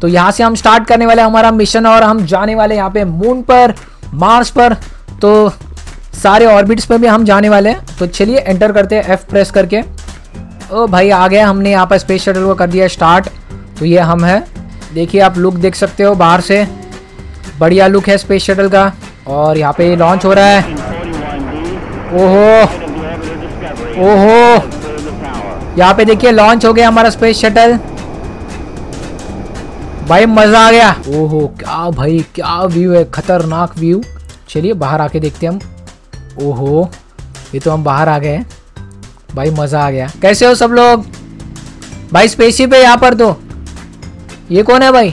तो यहाँ से हम स्टार्ट करने वाले हमारा मिशन और हम जाने वाले यहाँ पे मून पर मार्स पर तो सारे ऑर्बिट्स पर भी हम जाने वाले हैं तो चलिए एंटर करते हैं एफ़ प्रेस करके ओ भाई आ गया हमने यहाँ पर स्पेस शटल को कर दिया स्टार्ट तो ये हम है देखिए आप लुक देख सकते हो बाहर से बढ़िया लुक है स्पेस शटल का और यहाँ पे लॉन्च हो रहा है ओहो ओहो यहाँ पे देखिए लॉन्च हो गया हमारा स्पेस शटल भाई मजा आ गया ओहो क्या भाई क्या व्यू है खतरनाक व्यू चलिए बाहर आके देखते हम ओहो ये तो हम बाहर आ गए हैं भाई मज़ा आ गया कैसे हो सब लोग भाई स्पेसशिप है यहाँ पर तो ये कौन है भाई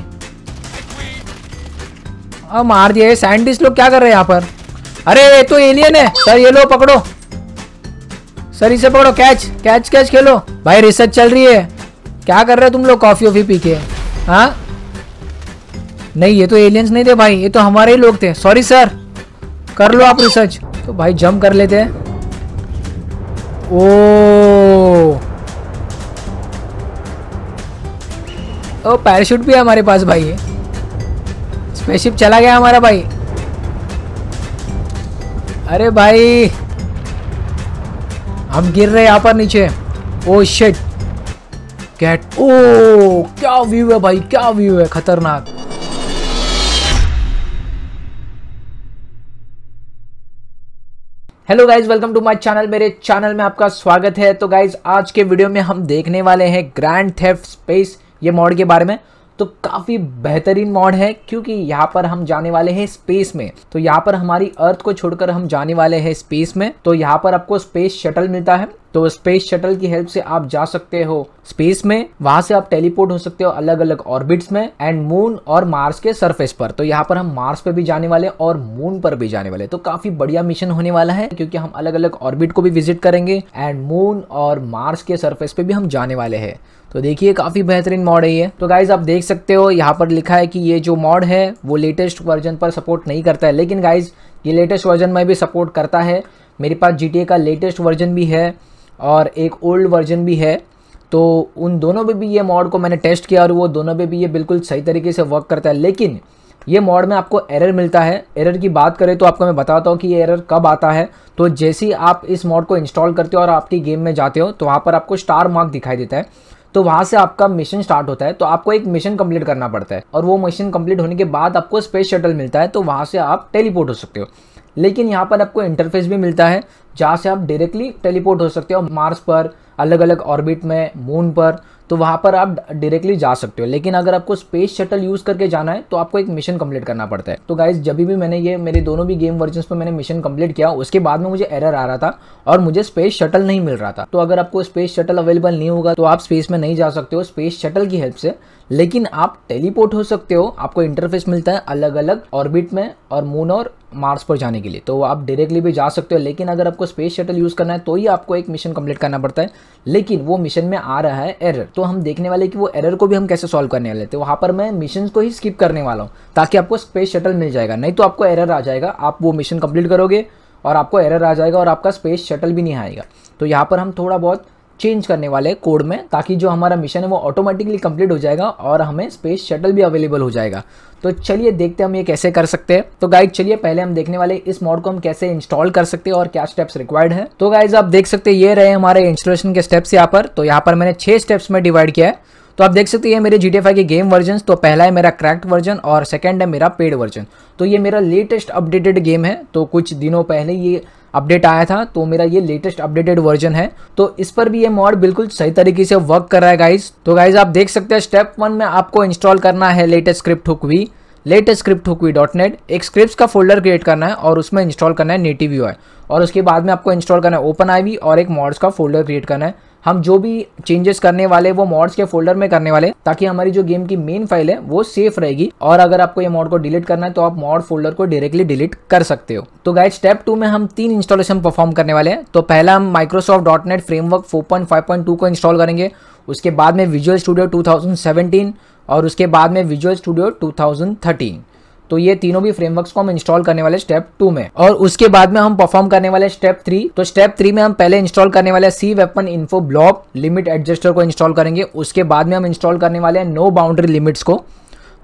अब मार दिया साइंटिस्ट लोग क्या कर रहे हैं यहाँ पर अरे ये तो एलियन है सर ये लो पकड़ो सर इसे पकड़ो कैच कैच कैच खेलो भाई रिसर्च चल रही है क्या कर रहे हो तुम लोग कॉफ़ी ऑफी पी के हाँ नहीं ये तो एलियंस नहीं थे भाई ये तो हमारे ही लोग थे सॉरी सर कर लो आप रिसर्च तो भाई जम कर लेते हैं ओ ओ पैराशूट भी है हमारे पास भाई स्पेसशिप चला गया हमारा भाई अरे भाई हम गिर रहे यहाँ पर नीचे ओ शिट कैट ओ क्या व्यू है भाई क्या व्यू है खतरनाक hello guys welcome to my channel मेरे चैनल में आपका स्वागत है तो गाइज आज के वीडियो में हम देखने वाले हैं ग्रैंड थेफ्ट स्पेस ये मॉड के बारे में तो काफ़ी बेहतरीन मॉड है क्योंकि यहाँ पर हम जाने वाले हैं स्पेस में तो यहाँ पर हमारी अर्थ को छोड़कर हम जाने वाले हैं स्पेस में तो यहाँ पर आपको स्पेस शटल मिलता है तो स्पेस शटल की हेल्प से आप जा सकते हो स्पेस में वहां से आप टेलीपोर्ट हो सकते हो अलग अलग ऑर्बिट्स में एंड मून और मार्स के सरफेस पर तो यहाँ पर हम मार्स पर भी जाने वाले और मून पर भी जाने वाले तो काफी बढ़िया मिशन होने वाला है क्योंकि हम अलग अलग ऑर्बिट को भी विजिट करेंगे एंड मून और मार्स के सरफेस पे भी हम जाने वाले हैं तो देखिए काफ़ी बेहतरीन मॉड है ये तो गाइज आप देख सकते हो यहाँ पर लिखा है कि ये जो मॉड है वो लेटेस्ट वर्जन पर सपोर्ट नहीं करता है लेकिन गाइज ये लेटेस्ट वर्जन में भी सपोर्ट करता है मेरे पास जी का लेटेस्ट वर्जन भी है और एक ओल्ड वर्जन भी है तो उन दोनों में भी ये मॉड को मैंने टेस्ट किया और वो दोनों में भी ये बिल्कुल सही तरीके से वर्क करता है लेकिन ये मॉड में आपको एरर मिलता है एरर की बात करें तो आपको मैं बताता हूँ कि ये एरर कब आता है तो जैसे ही आप इस मॉड को इंस्टॉल करते हो और आपकी गेम में जाते हो तो वहाँ पर आपको स्टार मार्क दिखाई देता है तो वहाँ से आपका मिशन स्टार्ट होता है तो आपको एक मिशन कंप्लीट करना पड़ता है और वो मिशन कंप्लीट होने के बाद आपको स्पेस शटल मिलता है तो वहाँ से आप टेलीपोर्ट हो सकते हो लेकिन यहाँ पर आपको इंटरफेस भी मिलता है जहाँ से आप डायरेक्टली टेलीपोर्ट हो सकते हो मार्स पर अलग अलग ऑर्बिट में मून पर तो वहाँ पर आप डायरेक्टली जा सकते हो लेकिन अगर आपको स्पेस शटल यूज़ करके जाना है तो आपको एक मिशन कंप्लीट करना पड़ता है तो गाइज जब भी मैंने ये मेरे दोनों भी गेम वर्जन पर मैंने मिशन कंप्लीट किया उसके बाद में मुझे एरर आ रहा था और मुझे स्पेस शटल नहीं मिल रहा था तो अगर आपको स्पेस शटल अवेलेबल नहीं होगा तो आप स्पेस में नहीं जा सकते हो स्पेस शटल की हेल्प से लेकिन आप टेलीपोर्ट हो सकते हो आपको इंटरफेस मिलता है अलग अलग ऑर्बिट में और मून और मार्स पर जाने के लिए तो आप डायरेक्टली भी जा सकते हो लेकिन अगर आपको स्पेस शटल यूज़ करना है तो ही आपको एक मिशन कंप्लीट करना पड़ता है लेकिन वो मिशन में आ रहा है एरर तो हम देखने वाले कि वो एरर को भी हम कैसे सॉल्व करने वाले थे तो वहाँ पर मैं मिशन को ही स्किप करने वाला हूँ ताकि आपको स्पेस शटल मिल जाएगा नहीं तो आपको एरर आ जाएगा आप वो मिशन कंप्लीट करोगे और आपको एरर आ जाएगा और आपका स्पेस शटल भी नहीं आएगा तो यहाँ पर हम थोड़ा बहुत चेंज करने वाले हैं कोड में ताकि जो हमारा मिशन है वो ऑटोमेटिकली कंप्लीट हो जाएगा और हमें स्पेस शटल भी अवेलेबल हो जाएगा तो चलिए देखते हैं हम ये कैसे कर सकते हैं तो गाइज चलिए पहले हम देखने वाले इस मॉड को हम कैसे इंस्टॉल कर सकते हैं और क्या स्टेप्स रिक्वायर्ड है तो गाइज आप देख सकते हैं ये रहे हमारे इंस्टॉलेशन के स्टेप्स यहाँ पर तो यहाँ पर मैंने छः स्टेप्स में डिवाइड किया है तो आप देख सकते हैं मेरे जी टी के गेम वर्जन तो पहला है मेरा क्रैक्ट वर्जन और सेकेंड है मेरा पेड वर्जन तो ये मेरा लेटेस्ट अपडेटेड गेम है तो कुछ दिनों पहले ये अपडेट आया था तो मेरा ये लेटेस्ट अपडेटेड वर्जन है तो इस पर भी ये मॉड बिल्कुल सही तरीके से वर्क कर रहा है गाइज तो गाइज आप देख सकते हैं स्टेप वन में आपको इंस्टॉल करना है latest script hook V latest script hook V dot net एक स्क्रिप्ट का फोल्डर क्रिएट करना है और उसमें इंस्टॉल करना है नेटिव यू और उसके बाद में आपको इंस्टॉल करना है ओपन आई और एक मॉड्स का फोल्डर क्रिएट करना है हम जो भी चेंजेस करने वाले वो मॉड्स के फोल्डर में करने वाले ताकि हमारी जो गेम की मेन फाइल है वो सेफ रहेगी और अगर आपको ये मॉड को डिलीट करना है तो आप मॉड फोल्डर को डायरेक्टली डिलीट कर सकते हो तो गाइड स्टेप टू में हम तीन इंस्टॉलेशन परफॉर्म करने वाले हैं तो पहला हम Microsoft dot net framework four को इंस्टॉल करेंगे उसके बाद में विजुअल स्टूडियो टू और उसके बाद में विजुअल स्टूडियो टू तो ये तीनों भी फ्रेमवर्क को हम इंस्टॉल करने वाले स्टेप टू में और उसके बाद में हम परफॉर्म करने वाले स्टेप थ्री तो स्टेप थ्री में हम पहले इंस्टॉल करने वाले C weapon info blob limit adjuster को इंस्टॉल करेंगे उसके बाद में हम इंस्टॉल करने वाले नो बाउंड्री लिमिट्स को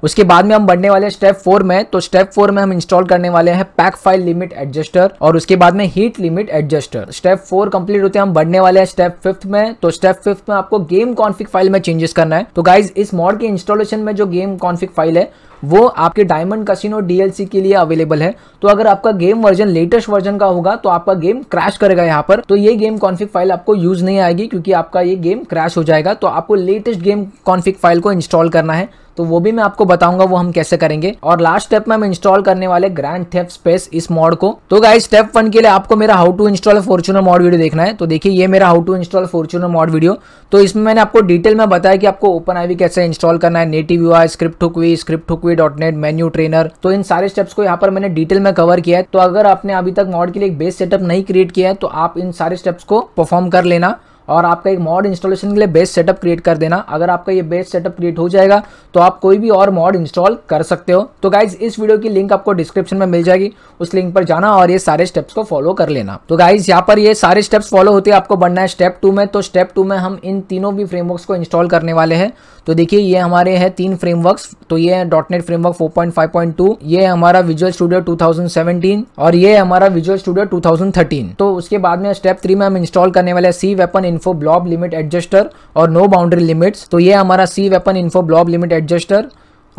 उसके बाद में हम बढ़ने वाले स्टेप फोर में तो स्टेप फोर में हम इंस्टॉल करने वाले हैं पैक फाइल लिमिट एडजस्टर और उसके बाद में heap limit adjuster step four complete होते हैं हम बढ़ने वाले हैं स्टेप फिफ्थ में तो स्टेप फिफ्थ में आपको गेम कॉन्फिक फाइल में चेंजेस करना है तो गाइज इस मॉड के इंस्टॉलेशन में जो गेम कॉन्फिक फाइल है वो आपके डायमंड कसिनो डीएलसी के लिए अवेलेबल है तो अगर आपका गेम वर्जन लेटेस्ट वर्जन का होगा तो आपका गेम क्रैश करेगा यहाँ पर तो ये गेम कॉन्फिक फाइल आपको यूज नहीं आएगी क्योंकि आपका ये गेम क्रैश हो जाएगा तो आपको लेटेस्ट गेम कॉन्फिक फाइल को इंस्टॉल करना है तो वो भी मैं आपको बताऊंगा वो हम कैसे करेंगे और लास्ट स्टेप में हम इंस्टॉल करने वाले ग्रैंड थेप स्पेस इस मॉड को तो गाइज स्टेप वन के लिए आपको मेरा how to install Fortuner mod video देखना है तो देखिए ये मेरा how to install Fortuner mod video तो इसमें मैंने आपको डिटेल में बताया कि आपको ओपन आईवी कैसे इंस्टॉल करना है नेटिव यू स्क्रिप्ट हुई स्क्रिप्ट हुई डॉट नेट मेन्यू ट्रेनर तो इन सारे स्टेप्स को यहाँ पर मैंने डिटेल में कवर किया है तो अगर आपने अभी तक मॉड के लिए एक बेस सेटअप नहीं क्रिएट किया है तो आप इन सारे स्टेप्स को परफॉर्म कर लेना और आपका एक मॉड इंस्टॉलेशन के लिए बेस्ट सेटअप क्रिएट कर देना अगर आपका ये बेस्ट सेटअप क्रिएट हो जाएगा तो आप कोई भी और मॉड इंस्टॉल कर सकते हो तो गाइज इस वीडियो की लिंक आपको डिस्क्रिप्शन में मिल जाएगी उस लिंक पर जाना और ये सारे स्टेप्स को फॉलो कर लेना तो गाइज यहाँ पर ये सारे स्टेप्स फॉलो होते आपको बढ़ना है स्टेप टू में तो स्टेप टू में हम इन तीनों भी फ्रेमवर्क को इंस्टॉल करने वाले हैं तो देखिए ये हमारे हैं तीन फ्रेमवर्क्स तो ये है डॉटनेट फ्रेमवर्क 4.5.2 ये हमारा विजुअल स्टूडियो 2017 और ये हमारा विजुअल स्टूडियो 2013 तो उसके बाद में स्टेप थ्री में हम इंस्टॉल करने वाले C weapon info blob limit adjuster और नो बाउंड्री लिमिट्स तो ये हमारा C weapon info blob limit adjuster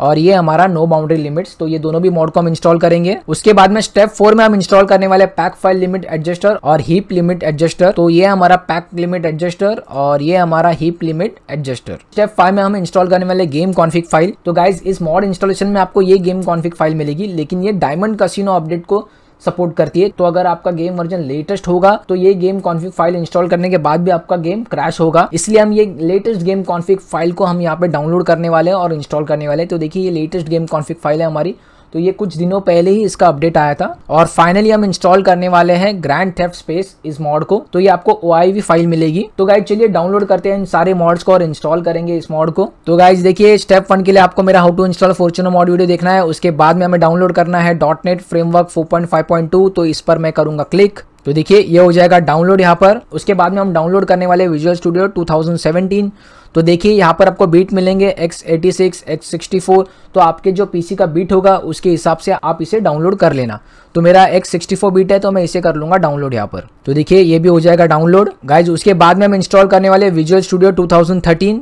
और ये हमारा नो बाउंड्री लिमिट्स तो ये दोनों भी मॉड को हम इंस्टॉल करेंगे उसके बाद में स्टेप फोर में हम इंस्टॉल करने वाले पैक फाइल लिमिट एडजस्टर और हीप लिमिट एडजस्टर तो ये हमारा पैक लिमिट एडजस्टर और ये हमारा heap limit adjuster step five में हम इंस्टॉल करने वाले गेम कॉन्फिक फाइल तो गाइज इस मॉड इंस्टॉलेशन में आपको ये गेम कॉन्फिक फाइल मिलेगी लेकिन ये डायमंड कसिनो अपडेट को सपोर्ट करती है तो अगर आपका गेम वर्जन लेटेस्ट होगा तो ये गेम कॉन्फ़िग फाइल इंस्टॉल करने के बाद भी आपका गेम क्रैश होगा इसलिए हम ये लेटेस्ट गेम कॉन्फ़िग फाइल को हम यहाँ पे डाउनलोड करने वाले हैं और इंस्टॉल करने वाले हैं तो देखिए ये लेटेस्ट गेम कॉन्फ़िग फाइल है हमारी तो ये कुछ दिनों पहले ही इसका अपडेट आया था और फाइनली हम इंस्टॉल करने वाले हैं ग्रैंड थेफ स्पेस इस मॉड को तो ये आपको ओ फाइल मिलेगी तो गाइज चलिए डाउनलोड करते हैं इन सारे मॉड्स को और इंस्टॉल करेंगे इस मॉड को तो गाइज देखिए स्टेप वन के लिए आपको मेरा how to install Fortuner mod video देखना है उसके बाद में हमें डाउनलोड करना है डॉट नेट फ्रेमवर्क फोर तो इस पर मैं करूंगा क्लिक तो देखिए ये हो जाएगा डाउनलोड यहाँ पर उसके बाद में हम डाउनलोड करने वाले विजुअल स्टूडियो 2017 तो देखिए यहाँ पर आपको बीट मिलेंगे x86, x64 तो आपके जो पीसी का बीट होगा उसके हिसाब से आप इसे डाउनलोड कर लेना तो मेरा x64 बीट है तो मैं इसे कर लूँगा डाउनलोड यहाँ पर तो देखिए ये भी हो जाएगा डाउनलोड गाइज उसके बाद में हम इंस्टॉल करने वाले विजुअल स्टूडियो टू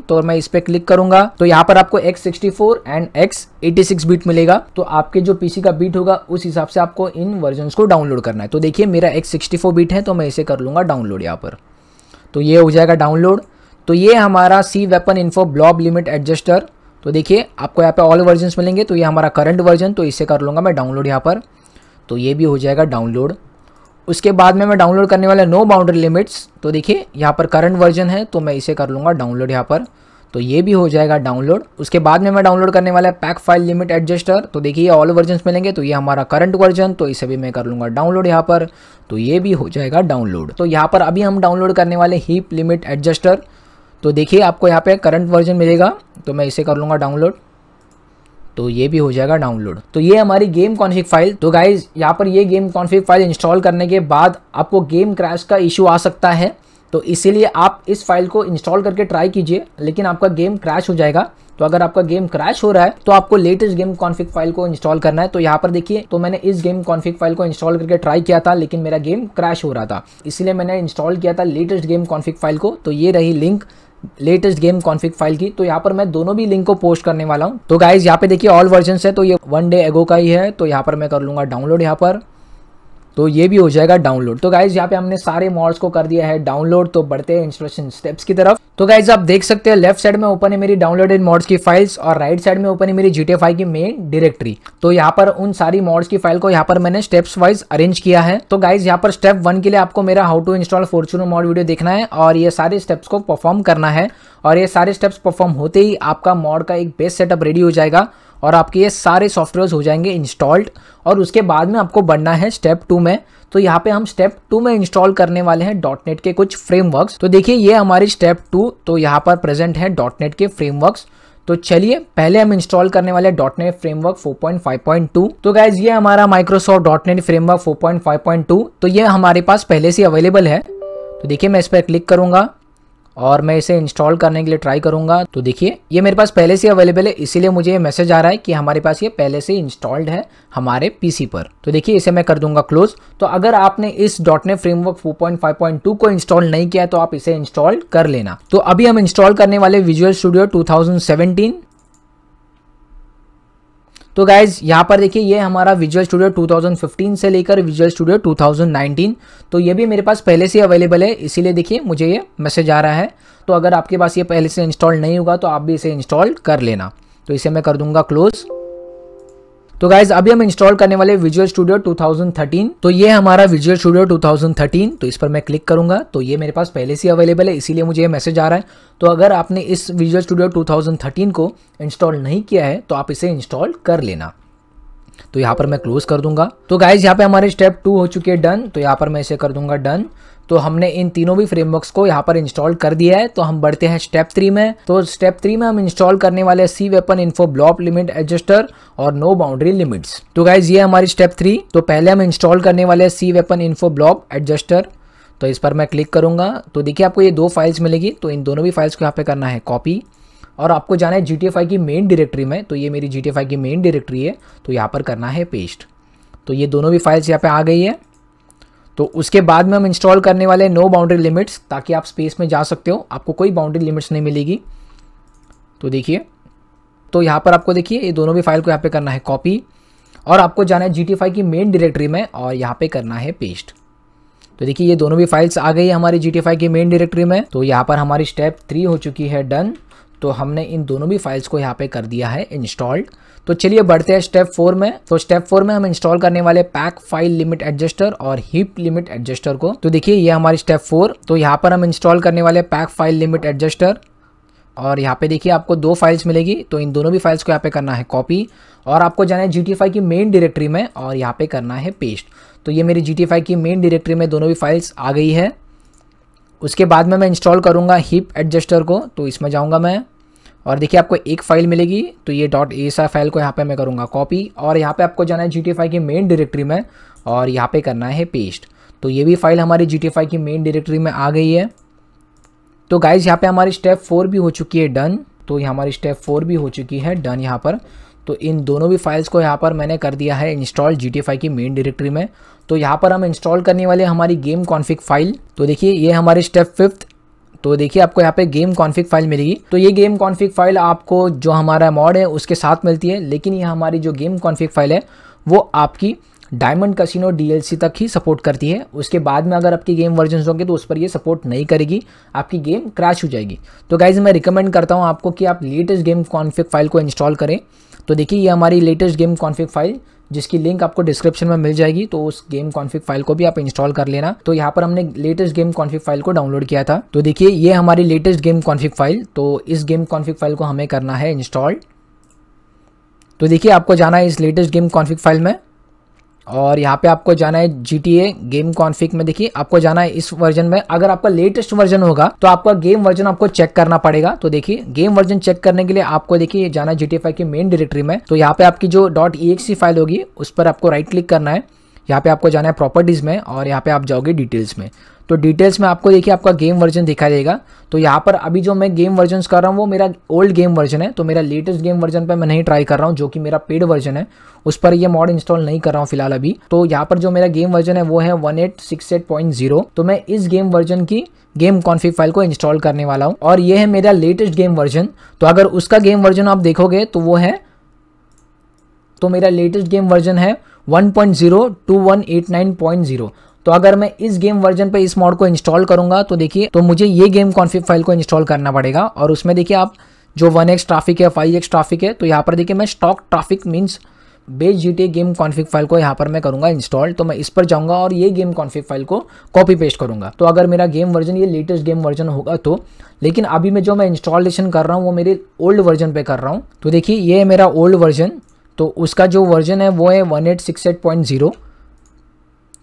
तो मैं इस पर क्लिक करूंगा तो यहाँ पर आपको एक्स एंड एक्स बीट मिलेगा तो आपके जो पीसी का बीट होगा उस हिसाब से आपको इन वर्जन को डाउनलोड करना है तो देखिए मेरा एक्स सिक्सटी फोर बीट है तो मैं इसे कर लूँगा डाउनलोड यहाँ पर तो ये हो जाएगा डाउनलोड तो ये हमारा C weapon info blob limit adjuster तो देखिए आपको यहाँ पे ऑल वर्जन्स मिलेंगे तो ये हमारा करंट वर्जन तो इसे कर लूँगा मैं डाउनलोड यहाँ पर तो ये भी हो जाएगा डाउनलोड उसके बाद में मैं डाउनलोड करने वाला नो बाउंड्री लिमिट्स तो देखिए यहाँ पर करंट वर्जन है तो मैं इसे कर लूँगा डाउनलोड यहाँ पर तो ये भी हो जाएगा डाउनलोड उसके बाद में मैं डाउनलोड करने वाला है पैक फाइल लिमिट एडजस्टर तो देखिए ऑल वर्जन मिलेंगे तो ये हमारा करंट वर्जन तो इसे भी मैं कर लूँगा डाउनलोड यहाँ पर तो ये भी हो जाएगा डाउनलोड तो यहाँ पर अभी हम डाउनलोड करने वाले हीप लिमिट एडजस्टर तो देखिए आपको यहाँ पे करंट वर्जन मिलेगा तो मैं इसे कर लूँगा डाउनलोड तो ये भी हो जाएगा डाउनलोड तो ये हमारी गेम कॉन्फ़िग फाइल तो गाइज यहाँ पर ये गेम कॉन्फ़िग फाइल इंस्टॉल करने के बाद आपको गेम क्रैश का इशू आ सकता है तो इसीलिए आप इस फाइल को इंस्टॉल करके ट्राई कीजिए लेकिन आपका गेम क्रैश हो जाएगा तो अगर आपका गेम क्रैश हो रहा है तो आपको लेटेस्ट गेम कॉन्फ़िग फाइल को इंस्टॉल करना है तो यहाँ पर देखिए तो मैंने इस गेम कॉन्फ़िग फाइल को इंस्टॉल करके ट्राई किया था लेकिन मेरा गेम क्रैश हो रहा था इसलिए मैंने इंस्टॉल किया था लेटेस्ट गेम कॉन्फ़िग फाइल को तो ये रही link latest game config file की तो यहाँ पर मैं दोनों भी लिंक को पोस्ट करने वाला हूँ तो गाइज यहाँ पे देखिए ऑल वर्जन है तो ये वन डे एगो का ही है तो यहाँ पर मैं कर लूंगा डाउनलोड यहाँ पर तो ये भी हो जाएगा डाउनलोड तो गाइज यहाँ पे हमने सारे मॉडल्स को कर दिया है डाउनलोड तो बढ़ते हैं इंस्ट्रक्शन स्टेप्स की तरफ तो गाइज आप देख सकते हैं लेफ्ट साइड में ओपन है मेरी डाउनलोडेड मॉड्स की फाइल्स और राइट साइड में ओपन है मेरी 5 की मेन डायरेक्टरी तो यहाँ पर उन सारी मॉड्स की फाइल को यहाँ पर मैंने स्टेप्स वाइज अरेंज किया है तो गाइज यहाँ पर स्टेप वन के लिए आपको मेरा how to install Fortuner mod video देखना है और ये सारे स्टेप्स को परफॉर्म करना है और ये सारे स्टेप्स परफॉर्म होते ही आपका मॉड का एक बेस्ट सेटअप रेडी हो जाएगा और आपके ये सारे सॉफ्टवेयर्स हो जाएंगे इंस्टॉल्ड और उसके बाद में आपको बढ़ना है स्टेप टू में तो यहाँ पे हम स्टेप टू में इंस्टॉल करने वाले हैं डॉट नेट के कुछ फ्रेमवर्क्स तो देखिए ये हमारी स्टेप टू तो यहाँ पर प्रेजेंट है डॉट नेट के फ्रेमवर्क्स तो चलिए पहले हम इंस्टॉल करने वाले डॉट नेट फ्रेमवर्क 4.5.2 तो गाइज ये हमारा माइक्रोसॉफ्ट डॉट नेट फ्रेमवर्क 4.5.2 तो ये हमारे पास पहले से अवेलेबल है तो देखिए मैं इस पर क्लिक करूंगा और मैं इसे इंस्टॉल करने के लिए ट्राई करूंगा तो देखिए ये मेरे पास पहले से अवेलेबल है इसीलिए मुझे ये मैसेज आ रहा है कि हमारे पास ये पहले से इंस्टॉल्ड है हमारे पीसी पर तो देखिए इसे मैं कर दूंगा क्लोज तो अगर आपने इस डॉट नेट फ्रेमवर्क 4.5.2 को इंस्टॉल नहीं किया है तो आप इसे इंस्टॉल कर लेना तो अभी हम इंस्टॉल करने वाले विजुअल स्टूडियो टू तो गाइज यहाँ पर देखिए ये हमारा विजुअल स्टूडियो 2015 से लेकर विजुअल स्टूडियो 2019 तो ये भी मेरे पास पहले से अवेलेबल है इसीलिए देखिए मुझे ये मैसेज आ रहा है तो अगर आपके पास ये पहले से इंस्टॉल नहीं होगा तो आप भी इसे इंस्टॉल कर लेना तो इसे मैं कर दूंगा क्लोज़ तो गाइज अभी हम इंस्टॉल करने वाले विजुअल स्टूडियो 2013 तो ये हमारा विजुअल स्टूडियो 2013 तो इस पर मैं क्लिक करूंगा तो ये मेरे पास पहले से ही अवेलेबल है इसीलिए मुझे ये मैसेज आ रहा है तो अगर आपने इस विजुअल स्टूडियो 2013 को इंस्टॉल नहीं किया है तो आप इसे इंस्टॉल कर लेना तो यहाँ पर मैं क्लोज कर दूंगा तो गाइज यहाँ पे हमारे स्टेप टू हो चुके हैं डन तो यहाँ पर मैं इसे कर दूंगा डन तो हमने इन तीनों भी फ्रेमवर्क्स को यहाँ पर इंस्टॉल कर दिया है तो हम बढ़ते हैं स्टेप थ्री में तो स्टेप थ्री में हम इंस्टॉल करने वाले C weapon info blob limit adjuster और नो बाउंड्री लिमिट्स तो गाइज ये हमारी स्टेप थ्री तो पहले हम इंस्टॉल करने वाले C weapon info blob adjuster तो इस पर मैं क्लिक करूंगा तो देखिए आपको ये दो फाइल्स मिलेगी तो इन दोनों भी फाइल्स को यहाँ पे करना है कॉपी और आपको जाना है जी टी की मेन डायरेक्टरी में तो ये मेरी जी टी की मेन डायरेक्टरी है तो यहाँ पर करना है पेस्ट तो ये दोनों भी फाइल्स यहाँ पर आ गई है तो उसके बाद में हम इंस्टॉल करने वाले नो बाउंड्री लिमिट्स ताकि आप स्पेस में जा सकते हो आपको कोई बाउंड्री लिमिट्स नहीं मिलेगी तो देखिए तो यहाँ पर आपको देखिए ये दोनों भी फाइल को यहाँ पे करना है कॉपी और आपको जाना है जी की मेन डायरेक्टरी में और यहाँ पे करना है पेस्ट तो देखिए ये दोनों भी फाइल्स आ गई है हमारी जी की मेन डायरेक्टरी में तो यहाँ पर हमारी स्टेप थ्री हो चुकी है डन तो हमने इन दोनों भी फाइल्स को यहाँ पे कर दिया है इंस्टॉल्ड तो चलिए बढ़ते हैं स्टेप फोर में तो स्टेप फोर में हम इंस्टॉल करने वाले पैक फाइल लिमिट एडजस्टर और हिप लिमिट एडजस्टर को तो देखिए ये हमारी स्टेप फोर तो यहाँ पर हम इंस्टॉल करने वाले पैक फाइल लिमिट एडजस्टर और यहाँ पे देखिए आपको दो फाइल्स मिलेगी तो इन दोनों भी फाइल्स को यहाँ पे करना है कॉपी और आपको जाना है जी की मेन डायरेक्टरी में और यहाँ पे करना है पेस्ट तो ये मेरी जी की मेन डायरेक्टरी में दोनों भी फाइल्स आ गई है उसके बाद में मैं इंस्टॉल करूँगा हिप एडजस्टर को तो इसमें जाऊँगा मैं और देखिए आपको एक फ़ाइल मिलेगी तो ये डॉट ए फाइल को यहाँ पे मैं करूँगा कॉपी और यहाँ पे आपको जाना है जी की मेन डायरेक्टरी में और यहाँ पे करना है पेस्ट तो ये भी फाइल हमारी जी की मेन डायरेक्टरी में आ गई है तो गाइज़ यहाँ पे हमारी स्टेप फोर भी हो चुकी है डन तो ये हमारी स्टेप फोर भी हो चुकी है डन यहाँ पर तो इन दोनों भी फाइल्स को यहाँ पर मैंने कर दिया है इंस्टॉल जी की मेन डायरेक्टरी में तो यहाँ पर हम इंस्टॉल करने वाले हमारी गेम कॉन्फ़िग फाइल तो देखिए ये हमारी स्टेप फिफ्थ तो देखिए आपको यहाँ पे गेम कॉन्फ़िग फाइल मिलेगी तो ये गेम कॉन्फ़िग फाइल आपको जो हमारा मॉड है उसके साथ मिलती है लेकिन ये हमारी जो गेम कॉन्फ़िग फाइल है वो आपकी डायमंड कसिनो डीएलसी तक ही सपोर्ट करती है उसके बाद में अगर आपकी गेम वर्जन होंगे तो उस पर ये सपोर्ट नहीं करेगी आपकी गेम क्रैश हो जाएगी तो गाइज़ मैं रिकमेंड करता हूँ आपको कि आप लेटेस्ट गेम कॉन्फ़िग फाइल को इंस्टॉल करें तो देखिए ये हमारी लेटेस्ट गेम कॉन्फ़िग फाइल जिसकी लिंक आपको डिस्क्रिप्शन में मिल जाएगी तो उस गेम कॉन्फ़िग फाइल को भी आप इंस्टॉल कर लेना तो यहाँ पर हमने लेटेस्ट गेम कॉन्फ़िग फाइल को डाउनलोड किया था तो देखिए ये हमारी लेटेस्ट गेम कॉन्फ़िग फाइल तो इस गेम कॉन्फ़िग फाइल को हमें करना है इंस्टॉल तो देखिए आपको जाना है इस लेटेस्ट गेम कॉन्फ़िग फाइल में और यहाँ पे आपको जाना है जी गेम कॉन्फिक में देखिए आपको जाना है इस वर्जन में अगर आपका लेटेस्ट वर्जन होगा तो आपका गेम वर्जन आपको चेक करना पड़ेगा तो देखिए गेम वर्जन चेक करने के लिए आपको देखिए जाना है 5 की मेन डायरेक्टरी में तो यहाँ पे आपकी जो डॉट फाइल होगी उस पर आपको राइट क्लिक करना है यहाँ पे आपको जाना है प्रॉपर्टीज़ में और यहाँ पे आप जाओगे डिटेल्स में तो डिटेल्स में आपको देखिए आपका गेम वर्जन दिखाई देगा तो यहाँ पर अभी जो मैं गेम वर्जन कर रहा हूँ वो मेरा ओल्ड गेम वर्जन है तो मेरा लेटेस्ट गेम वर्जन पर मैं नहीं ट्राई कर रहा हूँ जो कि मेरा पेड वर्जन है उस पर ये मॉड इंस्टॉल नहीं कर रहा हूँ फिलहाल अभी तो यहाँ पर जो मेरा गेम वर्जन है वो है one eight six eight point zero तो मैं इस गेम वर्जन की गेम कॉन्फ़िग फाइल को इंस्टॉल करने वाला हूँ और ये है मेरा लेटेस्ट गेम वर्जन तो अगर उसका गेम वर्जन आप देखोगे तो वो है तो मेरा लेटेस्ट गेम वर्जन है 1.02189.0 तो अगर मैं इस गेम वर्जन पर इस मॉड को इंस्टॉल करूंगा तो देखिए तो मुझे ये गेम कॉन्फ़िग फाइल को इंस्टॉल करना पड़ेगा और उसमें देखिए आप जो वन एक्स ट्राफिक है फाइव एक्स ट्राफिक है तो यहाँ पर देखिए मैं stock traffic means base G T game config file को यहाँ पर मैं करूँगा इंस्टॉल तो मैं इस पर जाऊँगा और ये गेम कॉन्फ़िग फाइल को कॉपी पेस्ट करूँगा तो अगर मेरा गेम वर्जन ये लेटेस्ट गेम वर्जन होगा तो लेकिन अभी मैं जो मैं इंस्टॉलेशन कर रहा हूँ वो मेरे ओल्ड वर्जन पे कर रहा हूँ तो देखिए ये मेरा ओल्ड वर्जन तो उसका जो वर्जन है वो है one eight six eight point zero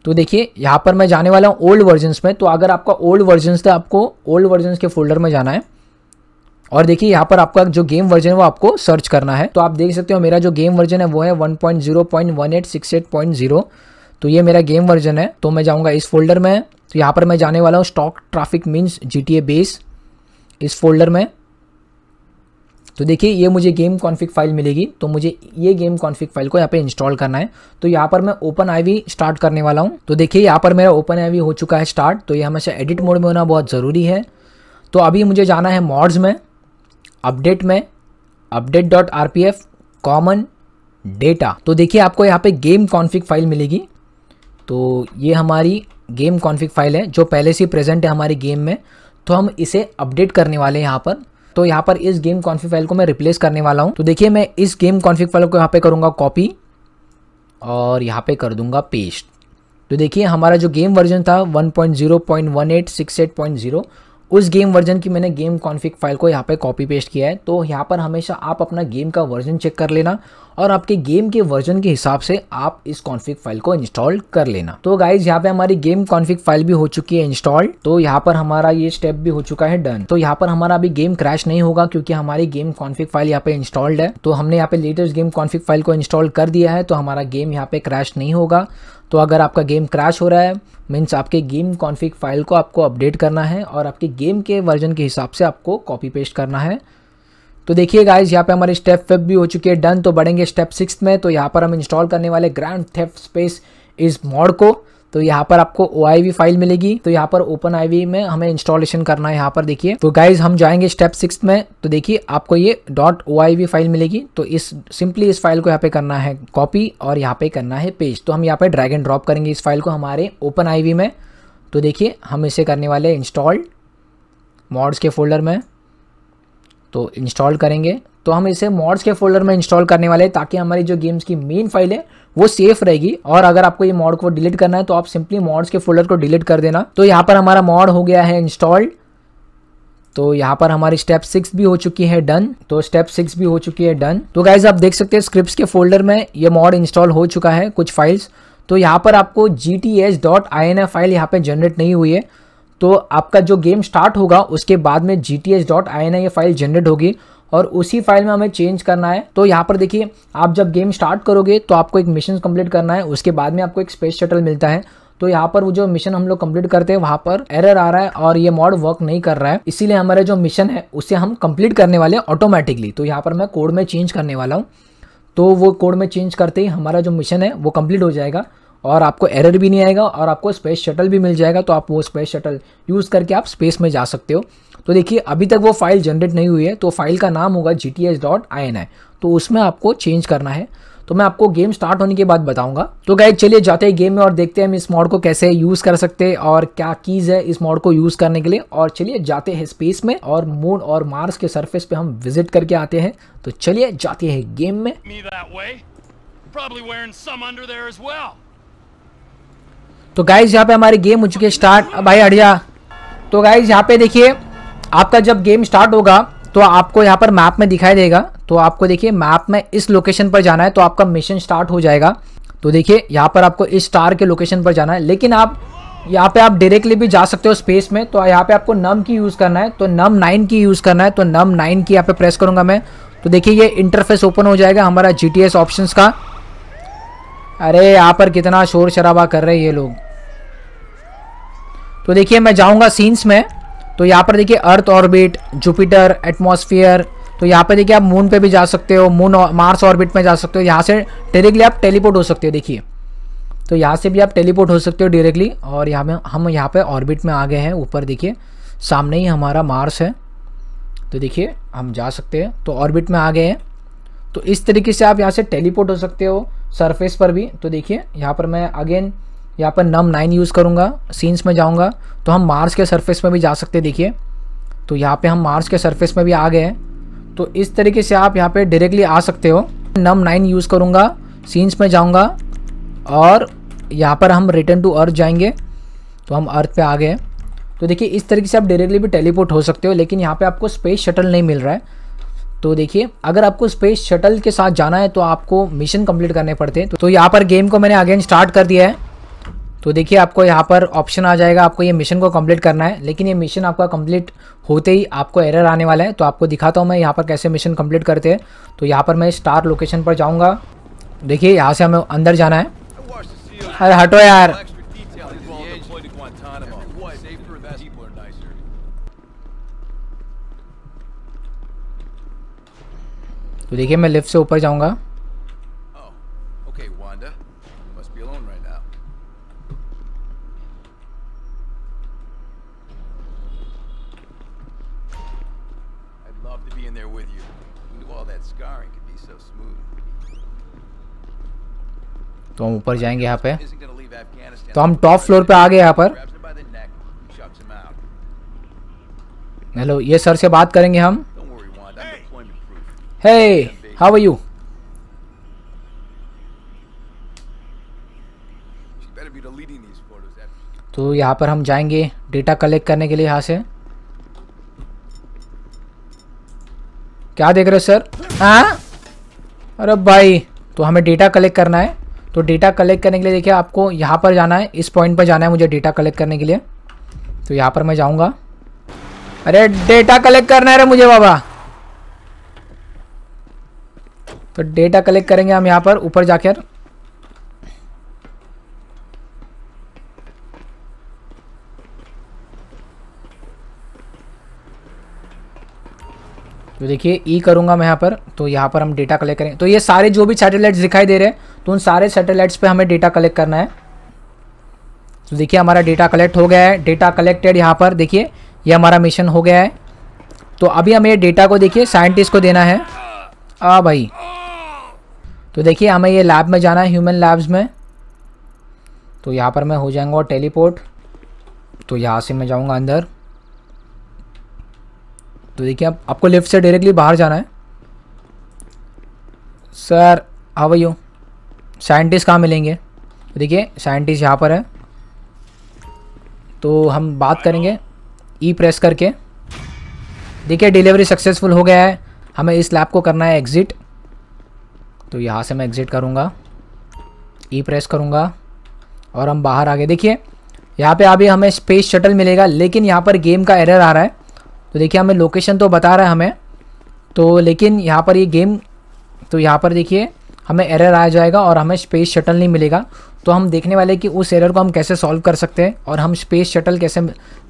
तो देखिए यहाँ पर मैं जाने वाला हूँ ओल्ड वर्जन्स में तो अगर आपका ओल्ड वर्जन्स था आपको ओल्ड वर्जन्स के फोल्डर में जाना है और देखिए यहाँ पर आपका जो गेम वर्जन है वो आपको सर्च करना है तो आप देख सकते हो मेरा जो गेम वर्जन है वो है जीरो तो ये मेरा गेम वर्जन है तो मैं जाऊँगा इस फोल्डर में तो यहाँ पर मैं जाने वाला हूँ stock traffic means G T base इस फोल्डर में तो देखिए ये मुझे गेम कॉन्फ़िग फाइल मिलेगी तो मुझे ये गेम कॉन्फ़िग फाइल को यहाँ पे इंस्टॉल करना है तो यहाँ पर मैं ओपन आई स्टार्ट करने वाला हूँ तो देखिए यहाँ पर मेरा ओपन आई हो चुका है स्टार्ट तो ये हमेशा एडिट मोड में होना बहुत ज़रूरी है तो अभी मुझे जाना है मॉड्स में अपडेट में update dot R P F common data तो देखिए आपको यहाँ पर गेम कॉन्फ़िग फाइल मिलेगी तो ये हमारी गेम कॉन्फ़िग फाइल है जो पहले से प्रेजेंट है हमारे गेम में तो हम इसे अपडेट करने वाले हैं यहाँ पर तो यहाँ पर इस गेम कॉन्फिक फाइल को मैं रिप्लेस करने वाला हूँ तो देखिए मैं इस गेम कॉन्फिक फाइल को यहाँ पे करूँगा कॉपी और यहाँ पे कर दूंगा पेस्ट तो देखिए हमारा जो गेम वर्जन था 1.0.1868.0 उस गेम वर्जन की मैंने गेम कॉन्फिक फाइल को यहाँ पे कॉपी पेस्ट किया है तो यहाँ पर हमेशा आप अपना गेम का वर्जन चेक कर लेना और आपके गेम के वर्जन के हिसाब से आप इस कॉन्फ़िग फाइल को इंस्टॉल कर लेना तो गाइज यहाँ पे हमारी गेम कॉन्फ़िग फाइल भी हो चुकी है इंस्टॉल तो यहाँ पर हमारा ये स्टेप भी हो चुका है डन तो यहाँ पर हमारा अभी गेम क्रैश नहीं होगा क्योंकि हमारी गेम कॉन्फ़िग फाइल यहाँ पे इंस्टॉल्ड है तो हमने यहाँ पे लेटेस्ट गेम कॉन्फ़िग फाइल को इंस्टॉल कर दिया है तो हमारा गेम यहाँ पे क्रैश नहीं होगा तो अगर आपका गेम क्रैश हो रहा है मीन्स आपके गेम कॉन्फ़िग फाइल को आपको अपडेट करना है और आपके गेम के वर्जन के हिसाब से आपको कॉपी पेस्ट करना है तो देखिए गाइज यहाँ पे हमारे स्टेप फिफ भी हो चुकी है डन तो बढ़ेंगे स्टेप सिक्स में तो यहाँ पर हम इंस्टॉल करने वाले ग्रैंड थे स्पेस इस मॉड को तो यहाँ पर आपको ओ फाइल मिलेगी तो यहाँ पर ओपन आई में हमें इंस्टॉलेशन करना है यहाँ पर देखिए तो गाइज हम जाएंगे स्टेप सिक्स में तो देखिए आपको ये डॉट ओ फाइल मिलेगी तो इस सिंपली इस फाइल को यहाँ पे करना है कॉपी और यहाँ पे करना है पेज तो हम यहाँ पे ड्रैग एंड ड्रॉप करेंगे इस फाइल को हमारे ओपन आई में तो देखिए हम इसे करने वाले इंस्टॉल मॉड्स के फोल्डर में तो इंस्टॉल करेंगे तो हम इसे मॉड्स के फोल्डर में इंस्टॉल करने वाले हैं ताकि हमारी जो गेम्स की मेन फाइल है वो सेफ रहेगी और अगर आपको ये मॉड को डिलीट करना है तो आप सिंपली मॉड्स के फोल्डर को डिलीट कर देना तो यहाँ पर हमारा मॉड हो गया है इंस्टॉल्ड तो यहाँ पर हमारी स्टेप सिक्स भी हो चुकी है डन तो स्टेप सिक्स भी हो चुकी है डन तो गाइज आप देख सकते हैं स्क्रिप्ट के फोल्डर में ये मॉड इंस्टॉल हो चुका है कुछ फाइल्स तो यहाँ पर आपको G T dot I N file यहाँ पे जनरेट नहीं हुई है तो आपका जो गेम स्टार्ट होगा उसके बाद में G T S dot I N I ये फाइल जनरेट होगी और उसी फाइल में हमें चेंज करना है तो यहाँ पर देखिए आप जब गेम स्टार्ट करोगे तो आपको एक मिशन कंप्लीट करना है उसके बाद में आपको एक स्पेस शटल मिलता है तो यहाँ पर वो जो मिशन हम लोग कंप्लीट करते हैं वहाँ पर एरर आ रहा है और ये मॉड वर्क नहीं कर रहा है इसीलिए हमारे जो मिशन है उसे हम कंप्लीट करने वाले हैं ऑटोमेटिकली तो यहाँ पर मैं कोड में चेंज करने वाला हूँ तो वो कोड में चेंज करते ही हमारा जो मिशन है वो कंप्लीट हो जाएगा और आपको एरर भी नहीं आएगा और आपको स्पेस शटल भी मिल जाएगा तो आप वो स्पेस शटल यूज़ करके आप स्पेस में जा सकते हो तो देखिए अभी तक वो फाइल जनरेट नहीं हुई है तो फाइल का नाम होगा G T S dot I N I तो उसमें आपको चेंज करना है तो मैं आपको गेम स्टार्ट होने के बाद बताऊंगा तो गाय चलिए जाते हैं गेम में और देखते हैं हम इस मॉड को कैसे यूज़ कर सकते हैं और क्या कीज़ है इस मॉड को यूज़ करने के लिए और चलिए जाते हैं स्पेस में और मून और मार्स के सरफेस पे हम विजिट करके आते हैं तो चलिए जाते हैं गेम में तो गाइज यहाँ पे हमारी गेम हो चुकी है स्टार्ट भाई अड़िया तो गाइज यहाँ पे देखिए आपका जब गेम स्टार्ट होगा तो आपको यहाँ पर मैप में दिखाई देगा तो आपको देखिए मैप में इस लोकेशन पर जाना है तो आपका मिशन स्टार्ट हो जाएगा तो देखिए यहाँ पर आपको इस स्टार के लोकेशन पर जाना है लेकिन आप यहाँ पे आप डायरेक्टली भी जा सकते हो स्पेस में तो यहाँ पे आपको नम की यूज़ करना है तो नम नाइन की यूज़ करना है तो नम नाइन की यहाँ पे प्रेस करूँगा मैं तो देखिए ये इंटरफेस ओपन हो जाएगा हमारा जी टी का अरे यहाँ पर कितना शोर शराबा कर रहे हैं ये लोग तो देखिए मैं जाऊँगा सीन्स में तो यहाँ पर देखिए अर्थ ऑर्बिट जुपिटर एटमोसफियर तो यहाँ पर देखिए आप मून पे भी जा सकते हो मून मार्स ऑर्बिट में जा सकते हो यहाँ से डायरेक्टली आप टेलीपोर्ट हो सकते हो देखिए तो यहाँ से भी आप टेलीपोर्ट हो सकते हो डायरेक्टली और यहाँ में हम यहाँ पे ऑर्बिट में आ गए हैं ऊपर देखिए सामने ही हमारा मार्स है तो देखिए हम जा सकते हैं तो ऑर्बिट में आ गए हैं तो इस तरीके से आप यहाँ से टेलीपोर्ट हो सकते हो सरफेस पर भी तो देखिए यहाँ पर मैं अगेन यहाँ पर नम नाइन यूज़ करूँगा सीन्स में जाऊँगा तो हम मार्स के सरफेस में भी जा सकते देखिए तो यहाँ पे हम मार्स के सरफेस में भी आ गए हैं तो इस तरीके से आप यहाँ पे डायरेक्टली आ सकते हो नम नाइन यूज़ करूँगा सीन्स में जाऊँगा और यहाँ पर हम रिटर्न टू अर्थ जाएंगे तो हम अर्थ पे आ गए तो देखिए इस तरीके से आप डायरेक्टली भी टेलीपोर्ट हो सकते हो लेकिन यहाँ पे आपको स्पेस शटल नहीं मिल रहा है तो देखिए अगर आपको स्पेस शटल के साथ जाना है तो आपको मिशन कंप्लीट करने पड़ते हैं तो, तो यहाँ पर गेम को मैंने अगेन स्टार्ट कर दिया है तो देखिए आपको यहाँ पर ऑप्शन आ जाएगा आपको ये मिशन को कंप्लीट करना है लेकिन ये मिशन आपका कंप्लीट होते ही आपको एरर आने वाला है तो आपको दिखाता हूँ मैं यहाँ पर कैसे मिशन कंप्लीट करते हैं तो यहाँ पर मैं स्टार लोकेशन पर जाऊँगा देखिए यहाँ से हमें अंदर जाना है अरे हटो यार तो देखिए मैं लेफ़्ट से ऊपर जाऊँगा तो हम ऊपर जाएंगे यहाँ पे तो हम टॉप फ्लोर पे आ गए यहाँ पर हेलो ये सर से बात करेंगे हम हे हाउ आर यू तो यहाँ पर हम जाएंगे डेटा कलेक्ट करने के लिए यहाँ से क्या देख रहे हो सर आ? हाँ? अरे भाई तो हमें डेटा कलेक्ट करना है तो डेटा कलेक्ट करने के लिए देखिए आपको यहाँ पर जाना है इस पॉइंट पर जाना है मुझे डेटा कलेक्ट करने के लिए तो यहाँ पर मैं जाऊँगा अरे डेटा कलेक्ट करना है रे मुझे बाबा तो डेटा कलेक्ट करेंगे हम यहाँ पर ऊपर जाकर तो देखिए ई e करूँगा मैं यहाँ पर तो यहाँ पर हम डेटा कलेक्ट करेंगे तो ये सारे जो भी सैटेलाइट्स दिखाई दे रहे हैं तो उन सारे सैटेलाइट्स पे हमें डेटा कलेक्ट करना है तो देखिए हमारा डेटा कलेक्ट हो गया है डेटा कलेक्टेड यहाँ पर देखिए ये हमारा मिशन हो गया है तो अभी हमें ये डेटा को देखिए साइंटिस्ट को देना है आ भाई तो देखिए हमें ये लैब में जाना है ह्यूमन लैब्स में तो यहाँ पर मैं हो जाऊँगा टेलीपोर्ट तो यहाँ से मैं जाऊँगा अंदर तो देखिए आप आपको लेफ़्ट से डायरेक्टली बाहर जाना है सर हाँ भैया साइंटिस्ट कहाँ मिलेंगे तो देखिए साइंटिस्ट यहाँ पर है तो हम बात करेंगे ई प्रेस करके देखिए डिलीवरी सक्सेसफुल हो गया है हमें इस लैब को करना है एग्ज़िट तो यहाँ से मैं एग्ज़िट करूँगा ई प्रेस करूँगा और हम बाहर आ गए देखिए यहाँ पे अभी हमें स्पेस शटल मिलेगा लेकिन यहाँ पर गेम का एरर आ रहा है तो देखिए हमें लोकेशन तो बता रहा है हमें तो लेकिन यहाँ पर ये यह गेम तो यहाँ पर देखिए हमें एरर आ जाएगा और हमें स्पेस शटल नहीं मिलेगा तो हम देखने वाले कि उस एरर को हम कैसे सॉल्व कर सकते हैं और हम स्पेस शटल कैसे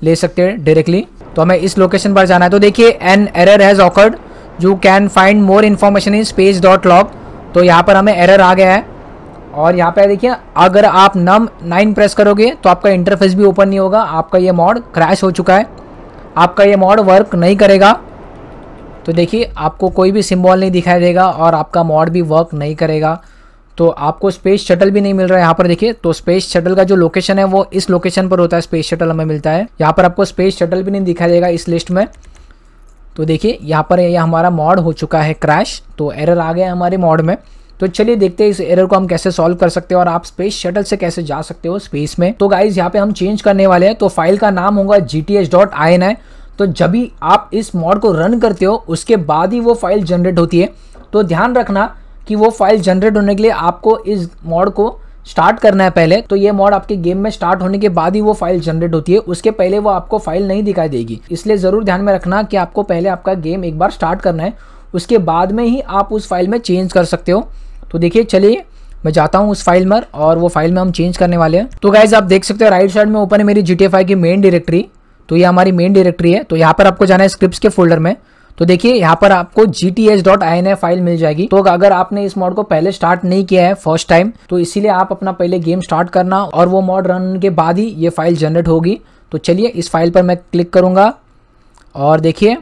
ले सकते हैं डायरेक्टली तो हमें इस लोकेशन पर जाना है तो देखिए an error has occurred you can find more information in space dot log तो यहाँ पर हमें एरर आ गया है और यहाँ पर देखिए अगर आप नम नाइन प्रेस करोगे तो आपका इंटरफेस भी ओपन नहीं होगा आपका ये मॉड क्रैश हो चुका है आपका ये मॉड वर्क नहीं करेगा तो देखिए आपको कोई भी सिम्बॉल नहीं दिखाई देगा और आपका मॉड भी वर्क नहीं करेगा तो आपको स्पेस शटल भी नहीं मिल रहा है यहाँ पर देखिए तो स्पेस शटल का जो लोकेशन है वो इस लोकेशन पर होता है स्पेस शटल हमें मिलता है यहाँ पर आपको स्पेस शटल भी नहीं दिखाई देगा इस लिस्ट में तो देखिए यहाँ पर यह हमारा मॉड हो चुका है क्रैश तो एरर आ गया हमारे मॉड में तो चलिए देखते हैं इस एरर को हम कैसे सॉल्व कर सकते हो और आप स्पेस शटल से कैसे जा सकते हो स्पेस में तो गाइज यहाँ पे हम चेंज करने वाले हैं तो फाइल का नाम होगा G T H dot I N I तो जब भी आप इस मॉड को रन करते हो उसके बाद ही वो फाइल जनरेट होती है तो ध्यान रखना कि वो फाइल जनरेट होने के लिए आपको इस मॉड को स्टार्ट करना है पहले तो ये मॉड आपके गेम में स्टार्ट होने के बाद ही वो फाइल जनरेट होती है उसके पहले वो आपको फाइल नहीं दिखाई देगी इसलिए ज़रूर ध्यान में रखना कि आपको पहले आपका गेम एक बार स्टार्ट करना है उसके बाद में ही आप उस फाइल में चेंज कर सकते हो तो देखिए चलिए मैं जाता हूँ उस फाइल में और वो फाइल में हम चेंज करने वाले हैं तो गाइज आप देख सकते हैं राइट साइड में ऊपर है मेरी जी की मेन डायरेक्टरी तो ये हमारी मेन डायरेक्टरी है तो यहाँ पर आपको जाना है स्क्रिप्ट के फोल्डर में तो देखिए यहाँ पर आपको gts.ini फाइल मिल जाएगी तो अगर आपने इस मॉड को पहले स्टार्ट नहीं किया है फर्स्ट टाइम तो इसीलिए आप अपना पहले गेम स्टार्ट करना और वो मॉड रन के बाद ही ये फाइल जनरेट होगी तो चलिए इस फाइल पर मैं क्लिक करूँगा और देखिए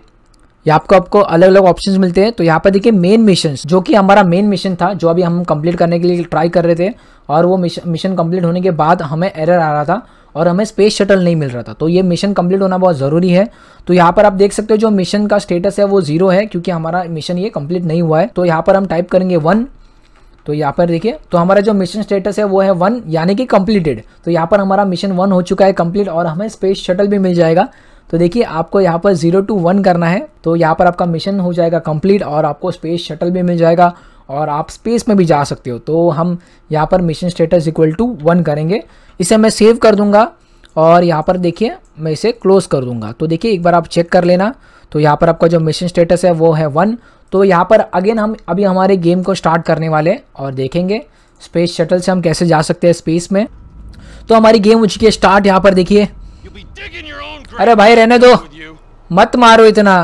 यहाँ आपको आपको अलग अलग ऑप्शंस मिलते हैं तो यहाँ पर देखिए मेन मिशन जो कि हमारा मेन मिशन था जो अभी हम कंप्लीट करने के लिए ट्राई कर रहे थे और वो मिशन मिशन कंप्लीट होने के बाद हमें एरर आ रहा था और हमें स्पेस शटल नहीं मिल रहा था तो ये मिशन कंप्लीट होना बहुत ज़रूरी है तो यहाँ पर आप देख सकते हो जो मिशन का स्टेटस है वो जीरो है क्योंकि हमारा मिशन ये कम्प्लीट नहीं हुआ है तो यहाँ पर हम टाइप करेंगे वन तो यहाँ पर देखिए तो हमारा जो मिशन स्टेटस है वो है वन यानी कि कंप्लीटेड तो यहाँ पर हमारा मिशन वन हो चुका है कम्प्लीट और हमें स्पेस शटल भी मिल जाएगा तो देखिए आपको यहाँ पर जीरो टू वन करना है तो यहाँ पर आपका मिशन हो जाएगा कंप्लीट और आपको स्पेस शटल भी मिल जाएगा और आप स्पेस में भी जा सकते हो तो हम यहाँ पर mission status equal to one करेंगे इसे मैं सेव कर दूंगा और यहाँ पर देखिए मैं इसे क्लोज कर दूंगा तो देखिए एक बार आप चेक कर लेना तो यहाँ पर आपका जो मिशन स्टेटस है वो है वन तो यहाँ पर अगेन हम अभी हमारे गेम को स्टार्ट करने वाले हैं और देखेंगे स्पेस शटल से हम कैसे जा सकते हैं स्पेस में तो हमारी गेम हो चुकी है स्टार्ट यहाँ पर देखिए अरे भाई रहने दो मत मारो इतना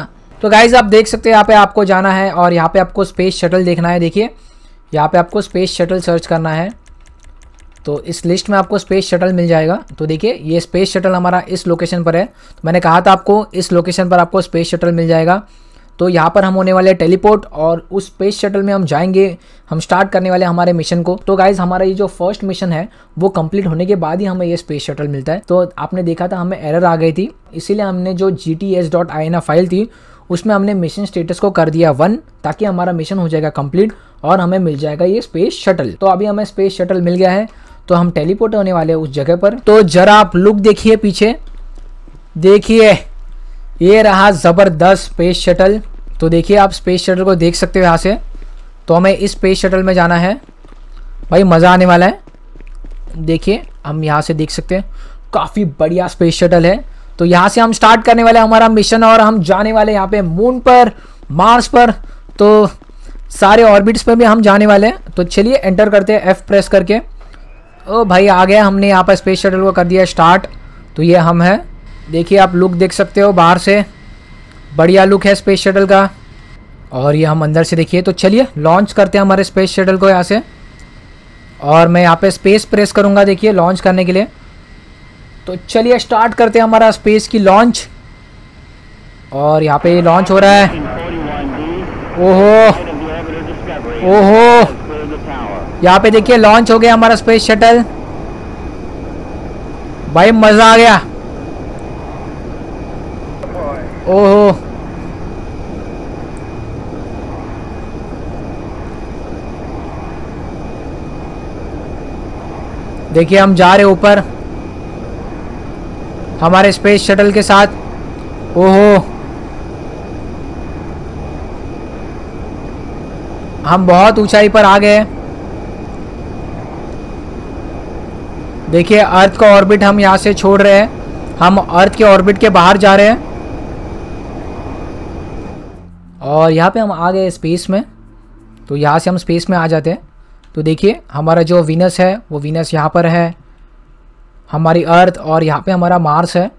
तो गाइज आप देख सकते हैं यहाँ पे आपको जाना है और यहाँ पे आपको स्पेस शटल देखना है देखिए यहाँ पे आपको स्पेस शटल सर्च करना है तो इस लिस्ट में आपको स्पेस शटल मिल जाएगा तो देखिए ये स्पेस शटल हमारा इस लोकेशन पर है तो मैंने कहा था आपको इस लोकेशन पर आपको स्पेस शटल मिल जाएगा तो यहाँ पर हम होने वाले टेलीपोर्ट और उस स्पेस शटल में हम जाएंगे हम स्टार्ट करने वाले हमारे मिशन को तो गाइज हमारा ये जो फर्स्ट मिशन है वो कंप्लीट होने के बाद ही हमें ये स्पेस शटल मिलता है तो आपने देखा था हमें एरर आ गई थी इसीलिए हमने जो G T S dot I N file थी उसमें हमने मिशन स्टेटस को कर दिया वन ताकि हमारा मिशन हो जाएगा कंप्लीट और हमें मिल जाएगा ये स्पेस शटल तो अभी हमें स्पेस शटल मिल गया है तो हम टेलीपोर्ट होने वाले उस जगह पर तो जरा आप लुक देखिए पीछे देखिए ये रहा ज़बरदस्त स्पेस शटल तो देखिए आप स्पेस शटल को देख सकते हो यहाँ से तो हमें इस स्पेस शटल में जाना है भाई मज़ा आने वाला है देखिए हम यहाँ से देख सकते हैं काफ़ी बढ़िया स्पेस शटल है तो यहाँ से हम स्टार्ट करने वाले हमारा मिशन और हम जाने वाले यहाँ पे मून पर मार्स पर तो सारे ऑर्बिट्स पर भी हम जाने वाले हैं तो चलिए एंटर करते हैं एफ़ प्रेस करके ओ भाई आ गया हमने यहाँ पर स्पेस शटल को कर दिया स्टार्ट तो ये हम हैं देखिए आप लुक देख सकते हो बाहर से बढ़िया लुक है स्पेस शटल का और ये हम अंदर से देखिए तो चलिए लॉन्च करते हैं हमारे स्पेस शटल को यहाँ से और मैं यहाँ पे स्पेस प्रेस करूँगा देखिए लॉन्च करने के लिए तो चलिए स्टार्ट करते हैं हमारा स्पेस की लॉन्च और यहाँ पे लॉन्च हो रहा है ओहो ओहो यहाँ पे देखिए लॉन्च हो गया हमारा स्पेस शटल भाई मज़ा आ गया ओहो देखिए हम जा रहे ऊपर हमारे स्पेस शटल के साथ ओहो हम बहुत ऊंचाई पर आ गए देखिए अर्थ का ऑर्बिट हम यहाँ से छोड़ रहे हैं हम अर्थ के ऑर्बिट के बाहर जा रहे हैं और यहाँ पे हम आ गए स्पेस में तो यहाँ से हम स्पेस में आ जाते हैं तो देखिए हमारा जो वीनस है वो वीनस यहाँ पर है हमारी अर्थ और यहाँ पे हमारा मार्स है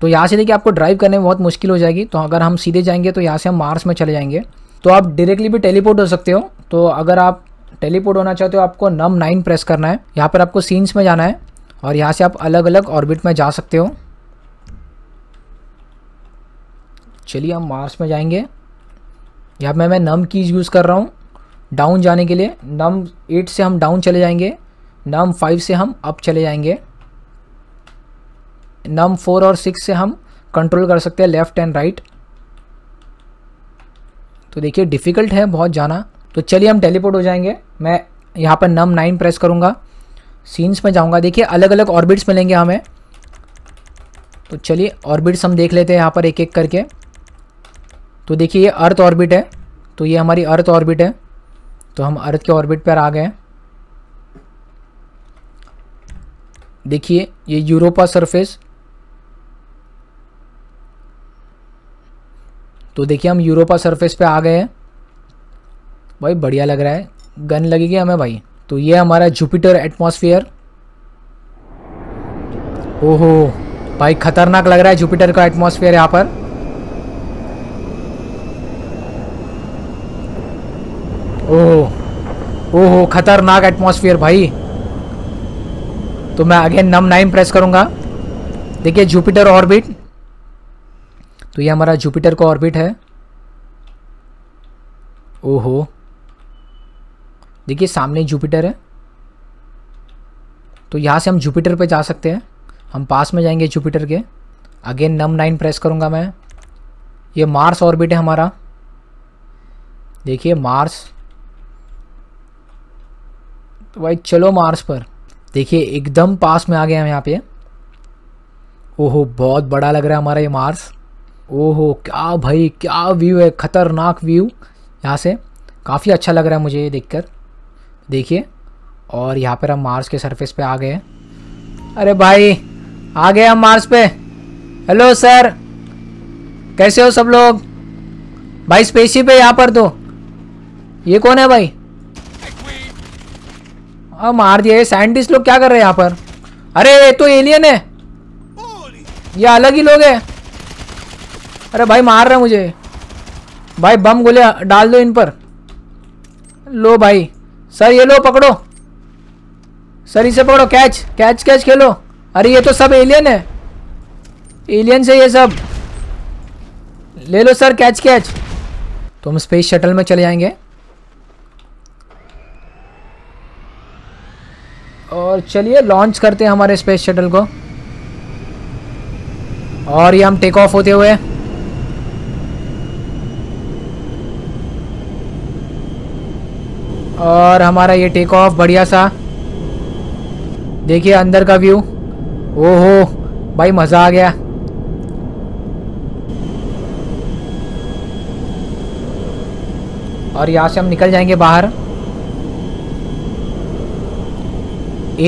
तो यहाँ से देखिए आपको ड्राइव करने में बहुत मुश्किल हो जाएगी तो अगर हम सीधे जाएंगे तो यहाँ से हम मार्स में चले जाएंगे तो आप डायरेक्टली भी टेलीपोर्ट हो सकते हो तो अगर आप टेलीपोर्ट होना चाहते हो आपको नम नाइन प्रेस करना है यहाँ पर आपको सीन्स में जाना है और यहाँ से आप अलग अलग ऑर्बिट में जा सकते हो चलिए हम मार्स में जाएंगे यहाँ पे मैं नम कीज यूज़ कर रहा हूँ डाउन जाने के लिए नम एट से हम डाउन चले जाएंगे नम फाइव से हम अप चले जाएंगे नम फोर और सिक्स से हम कंट्रोल कर सकते हैं लेफ़्ट एंड राइट तो देखिए डिफ़िकल्ट है बहुत जाना तो चलिए हम टेलीपोर्ट हो जाएंगे मैं यहाँ पर नम नाइन प्रेस करूँगा सीन्स में जाऊँगा देखिए अलग अलग ऑर्बिट्स मिलेंगे हमें तो चलिए ऑर्बिट्स हम देख लेते हैं यहाँ पर एक एक करके तो देखिए ये अर्थ ऑर्बिट है तो ये हमारी अर्थ ऑर्बिट है तो हम अर्थ के ऑर्बिट पर आ गए देखिए ये यूरोपा सरफेस तो देखिए हम यूरोपा सरफेस पे आ गए हैं भाई बढ़िया लग रहा है गन लगेगी हमें भाई तो ये हमारा जुपिटर एटमॉस्फेयर ओहो भाई खतरनाक लग रहा है जुपिटर का एटमॉस्फेयर यहाँ पर ओह ओहो खतरनाक एटमॉस्फेयर भाई तो मैं अगेन नम नाइन प्रेस करूँगा देखिए जुपिटर ऑर्बिट तो ये हमारा जुपिटर का ऑर्बिट है ओहो देखिए सामने जुपिटर है तो यहाँ से हम जुपिटर पे जा सकते हैं हम पास में जाएंगे जुपिटर के अगेन नम नाइन प्रेस करूँगा मैं ये मार्स ऑर्बिट है हमारा देखिए मार्स तो भाई चलो मार्स पर देखिए एकदम पास में आ गए हम यहाँ पे ओहो बहुत बड़ा लग रहा है हमारा ये मार्स ओहो क्या भाई क्या व्यू है ख़तरनाक व्यू यहाँ से काफ़ी अच्छा लग रहा है मुझे ये देखकर देखिए और यहाँ पर हम मार्स के सरफेस पे आ गए अरे भाई आ गए हम मार्स पे हेलो सर कैसे हो सब लोग भाई स्पेसशिप है यहाँ पर तो ये कौन है भाई अब हाँ, मार दिया साइंटिस्ट लोग क्या कर रहे हैं यहाँ पर अरे ये तो एलियन है ये अलग ही लोग है अरे भाई मार रहे मुझे भाई बम गोले डाल दो इन पर लो भाई सर ये लो पकड़ो सर इसे पकड़ो कैच कैच कैच खेलो अरे ये तो सब एलियन है एलियन से ये सब ले लो सर कैच कैच तो हम स्पेस शटल में चले जाएंगे और चलिए लॉन्च करते हैं हमारे स्पेस शटल को और ये हम टेक ऑफ होते हुए और हमारा ये टेक ऑफ बढ़िया सा देखिए अंदर का व्यू ओहो भाई मज़ा आ गया और यहाँ से हम निकल जाएंगे बाहर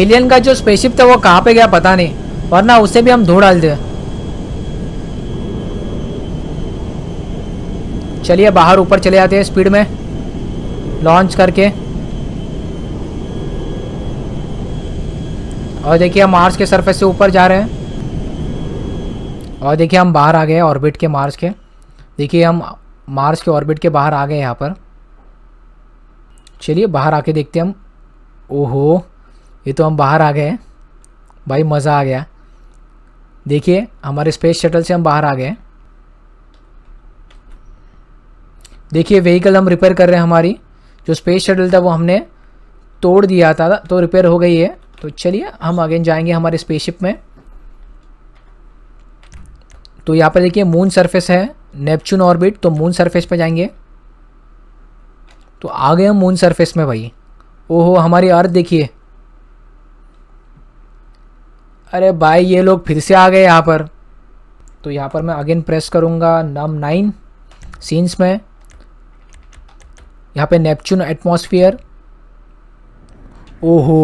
एलियन का जो स्पेसशिप था वो कहाँ पे गया पता नहीं वरना उसे भी हम धो डाल दे चलिए बाहर ऊपर चले जाते हैं स्पीड में लॉन्च करके और देखिए हम मार्स के सरफेस से ऊपर जा रहे हैं और देखिए हम बाहर आ गए ऑर्बिट के मार्स के देखिए हम मार्स के ऑर्बिट के बाहर आ गए यहाँ पर चलिए बाहर आके देखते हैं हम ओहो ये तो हम बाहर आ गए भाई मज़ा आ गया देखिए हमारे स्पेस शटल से हम बाहर आ गए देखिए व्हीकल हम रिपेयर कर रहे हैं हमारी जो स्पेस शटल था वो हमने तोड़ दिया था तो रिपेयर हो गई है तो चलिए हम अगेन जाएंगे हमारे स्पेसशिप में तो यहाँ पर देखिए मून सरफेस है नेपच्यून ऑर्बिट तो मून सरफेस पर जाएंगे तो आ गए हम मून सरफेस में भाई ओहो हमारी अर्थ देखिए अरे भाई ये लोग फिर से आ गए यहाँ पर तो यहाँ पर मैं अगेन प्रेस करूँगा नम नाइन सीन्स में यहाँ पे नेपच्यून एटमोसफियर ओहो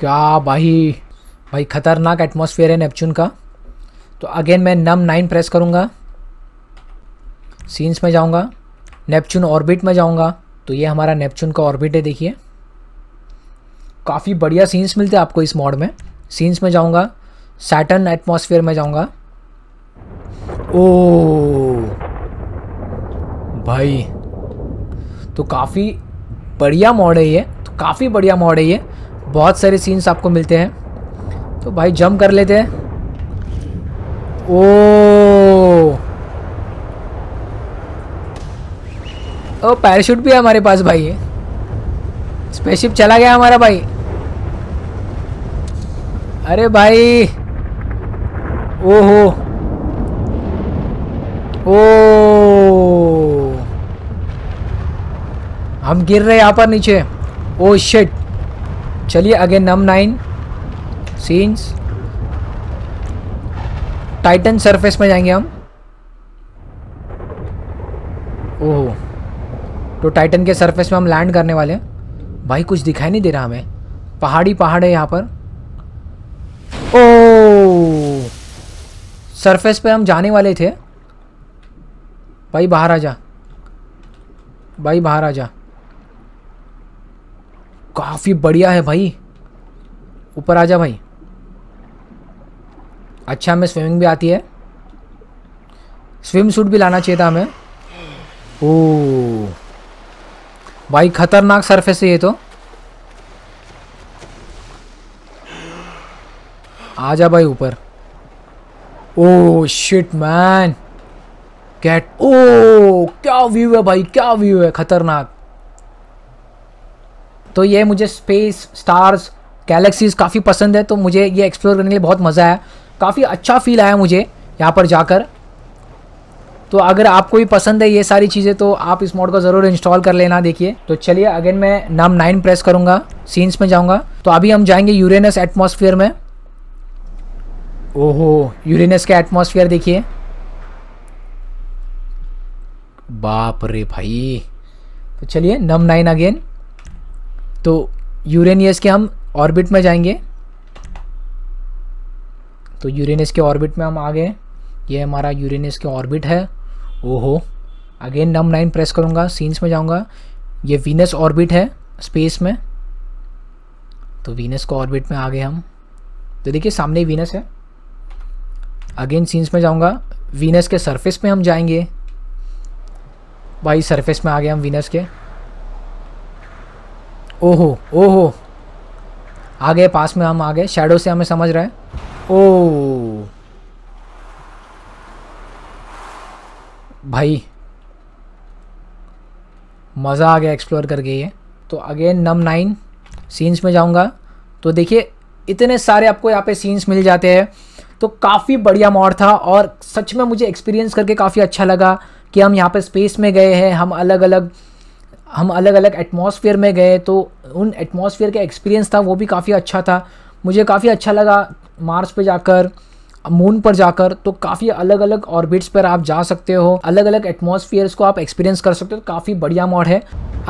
क्या भाई भाई ख़तरनाक एटमोसफियर है नेपच्यून का तो अगेन मैं नम नाइन प्रेस करूँगा सीन्स में जाऊँगा नेपच्यून ऑर्बिट में जाऊँगा तो ये हमारा नेपच्यून का ऑर्बिट है देखिए काफ़ी बढ़िया सीन्स मिलते हैं आपको इस मॉड में सीन्स में जाऊँगा सैटर्न एटमॉस्फेयर में जाऊँगा ओ भाई तो काफ़ी बढ़िया मॉड है ये तो काफ़ी बढ़िया मॉड है ये बहुत सारे सीन्स आपको मिलते हैं तो भाई जम कर लेते हैं ओ ओ पैराशूट भी है हमारे पास भाई स्पेसशिप चला गया हमारा भाई अरे भाई ओहो ओ हम गिर रहे यहाँ पर नीचे ओ शिट चलिए again num nine scenes Titan surface में जाएंगे हम ओहो तो टाइटन के सरफेस में हम लैंड करने वाले हैं भाई कुछ दिखाई नहीं दे रहा हमें पहाड़ी पहाड़ है यहाँ पर सरफेस पे हम जाने वाले थे भाई बाहर आ जा भाई बाहर आ जा काफ़ी बढ़िया है भाई ऊपर आ जा भाई अच्छा हमें स्विमिंग भी आती है स्विम सूट भी लाना चाहिए था हमें ओ भाई खतरनाक सरफेस है ये तो आ जा भाई ऊपर ओह शिट मैन गेट ओ क्या व्यू है भाई क्या व्यू है खतरनाक तो ये मुझे स्पेस स्टार्स गैलेक्सीज काफ़ी पसंद है तो मुझे ये एक्सप्लोर करने के लिए बहुत मज़ा आया काफ़ी अच्छा फील आया मुझे यहाँ पर जाकर तो अगर आपको भी पसंद है ये सारी चीज़ें तो आप इस मॉड को ज़रूर इंस्टॉल कर लेना देखिए तो चलिए अगेन मैं नाम नाइन प्रेस करूँगा सीन्स में जाऊँगा तो अभी हम जाएंगे यूरेनस एटमोसफियर में ओहो यूरेनस का एटमॉस्फेयर देखिए बाप रे भाई तो चलिए नम नाइन अगेन तो यूरेनियस के हम ऑर्बिट में जाएंगे तो यूरेनस के ऑर्बिट में हम आ गए ये हमारा यूरेनस के ऑर्बिट है ओहो अगेन नम नाइन प्रेस करूँगा सीन्स में जाऊँगा ये वीनस ऑर्बिट है स्पेस में तो वीनस को ऑर्बिट में आ गए हम तो देखिए सामने वीनस है अगेन सीन्स में जाऊँगा वीनस के सरफेस पे हम जाएंगे भाई सरफेस में आ गए हम वीनस के ओहो ओहो आ गए पास में हम आ गए शेडो से हमें समझ रहा है ओ भाई मज़ा आ गया एक्सप्लोर करके ये तो अगेन नम नाइन सीन्स में जाऊंगा तो देखिए इतने सारे आपको यहाँ पे सीन्स मिल जाते हैं तो काफ़ी बढ़िया मॉड था और सच में मुझे एक्सपीरियंस करके काफ़ी अच्छा लगा कि हम यहाँ पर स्पेस में गए हैं हम अलग अलग हम अलग अलग एटमॉस्फेयर में गए तो उन एटमॉस्फेयर का एक्सपीरियंस था वो भी काफ़ी अच्छा था मुझे काफ़ी अच्छा लगा मार्स पे जाकर मून पर जाकर तो काफ़ी अलग अलग ऑर्बिट्स पर आप जा सकते हो अलग अलग एटमॉस्फेयर्स को आप एक्सपीरियंस कर सकते हो तो काफ़ी बढ़िया मॉड है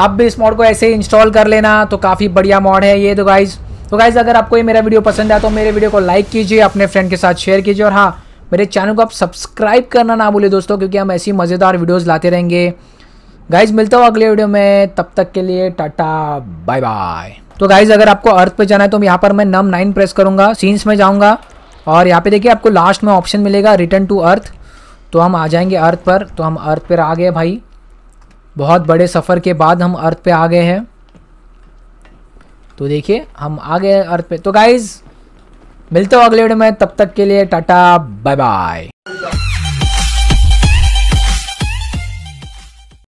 आप भी इस मॉड को ऐसे ही इंस्टॉल कर लेना तो काफ़ी बढ़िया मॉड है ये तो गाइज़ तो गाइज अगर आपको ये मेरा वीडियो पसंद आया तो मेरे वीडियो को लाइक कीजिए अपने फ्रेंड के साथ शेयर कीजिए और हाँ मेरे चैनल को आप सब्सक्राइब करना ना भूलें दोस्तों क्योंकि हम ऐसी मज़ेदार वीडियोज़ लाते रहेंगे गाइज मिलता हूँ अगले वीडियो में तब तक के लिए टाटा बाय बाय तो गाइज अगर आपको अर्थ पे जाना है तो यहाँ पर मैं नम नाइन प्रेस करूँगा सीन्स में जाऊँगा और यहाँ पे देखिए आपको लास्ट में ऑप्शन मिलेगा रिटर्न टू अर्थ तो हम आ जाएंगे अर्थ पर तो हम अर्थ पर आ गए भाई बहुत बड़े सफ़र के बाद हम अर्थ पर आ गए हैं तो देखिए हम आ गए अर्थ पे तो गाइज मिलते हो अगले वीडियो में तब तक के लिए टाटा बाय बाय